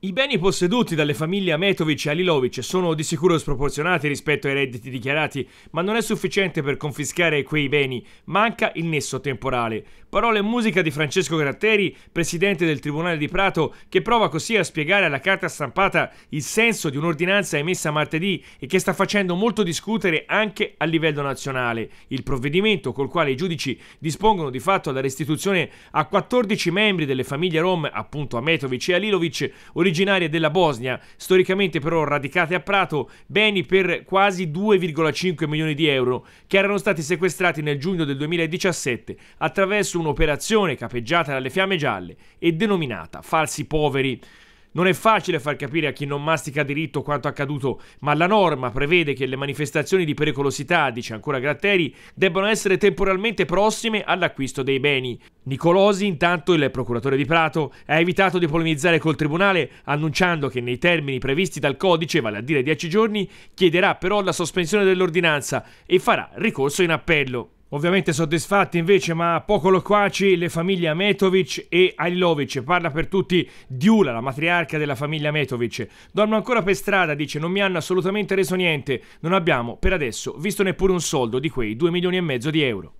I beni posseduti dalle famiglie Ametovic e Alilovic sono di sicuro sproporzionati rispetto ai redditi dichiarati, ma non è sufficiente per confiscare quei beni, manca il nesso temporale. Parole e musica di Francesco Gratteri, presidente del Tribunale di Prato, che prova così a spiegare alla carta stampata il senso di un'ordinanza emessa martedì e che sta facendo molto discutere anche a livello nazionale. Il provvedimento col quale i giudici dispongono di fatto alla restituzione a 14 membri delle famiglie rom, appunto Ametovic e Alilovic, originarie della Bosnia, storicamente però radicate a Prato, beni per quasi 2,5 milioni di euro che erano stati sequestrati nel giugno del 2017 attraverso un'operazione capeggiata dalle fiamme gialle e denominata Falsi Poveri. Non è facile far capire a chi non mastica diritto quanto accaduto, ma la norma prevede che le manifestazioni di pericolosità, dice ancora Gratteri, debbano essere temporalmente prossime all'acquisto dei beni. Nicolosi, intanto il procuratore di Prato, ha evitato di polemizzare col Tribunale, annunciando che nei termini previsti dal codice, vale a dire 10 giorni, chiederà però la sospensione dell'ordinanza e farà ricorso in appello. Ovviamente soddisfatti invece ma poco loquaci le famiglie Ametovic e Alilovic, parla per tutti Diula, la matriarca della famiglia Ametovic. Dormo ancora per strada, dice, non mi hanno assolutamente reso niente, non abbiamo per adesso visto neppure un soldo di quei 2 milioni e mezzo di euro.